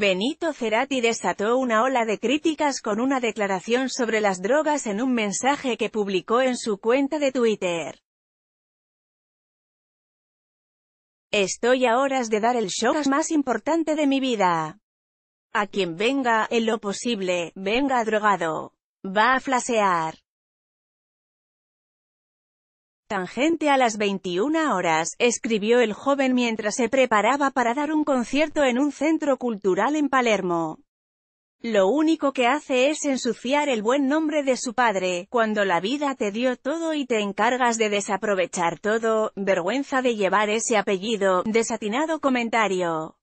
Benito Cerati desató una ola de críticas con una declaración sobre las drogas en un mensaje que publicó en su cuenta de Twitter. Estoy a horas de dar el show más importante de mi vida. A quien venga, en lo posible, venga drogado. Va a flasear. Tangente a las 21 horas, escribió el joven mientras se preparaba para dar un concierto en un centro cultural en Palermo. Lo único que hace es ensuciar el buen nombre de su padre, cuando la vida te dio todo y te encargas de desaprovechar todo, vergüenza de llevar ese apellido, desatinado comentario.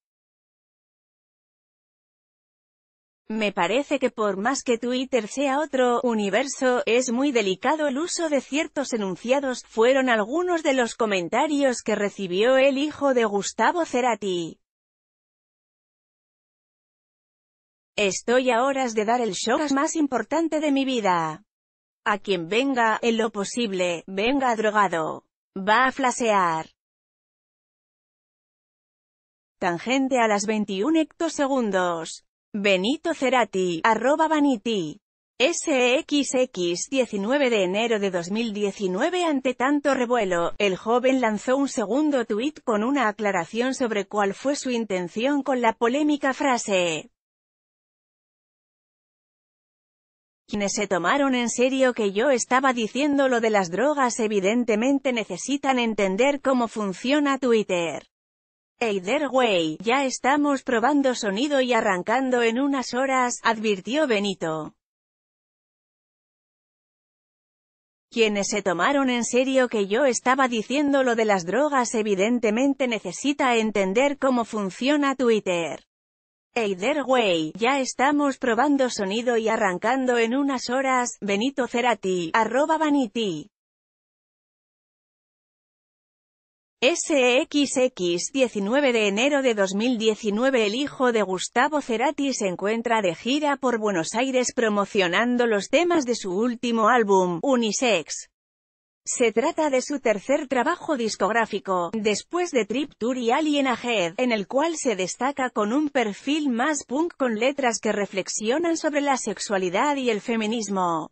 Me parece que por más que Twitter sea otro universo, es muy delicado el uso de ciertos enunciados, fueron algunos de los comentarios que recibió el hijo de Gustavo Cerati. Estoy a horas de dar el show más importante de mi vida. A quien venga, en lo posible, venga drogado. Va a flasear. Tangente a las 21 hectosegundos. Benito Cerati, arroba Vanity. SXX e 19 de enero de 2019 Ante tanto revuelo, el joven lanzó un segundo tuit con una aclaración sobre cuál fue su intención con la polémica frase. Quienes se tomaron en serio que yo estaba diciendo lo de las drogas evidentemente necesitan entender cómo funciona Twitter. Eiderway, ya estamos probando sonido y arrancando en unas horas, advirtió Benito. Quienes se tomaron en serio que yo estaba diciendo lo de las drogas evidentemente necesita entender cómo funciona Twitter. Eiderway, ya estamos probando sonido y arrancando en unas horas, Benito Cerati, arroba Vanity. SXX 19 de enero de 2019 El hijo de Gustavo Cerati se encuentra de gira por Buenos Aires promocionando los temas de su último álbum, Unisex. Se trata de su tercer trabajo discográfico, después de Trip Tour y Alien Ahead, en el cual se destaca con un perfil más punk con letras que reflexionan sobre la sexualidad y el feminismo.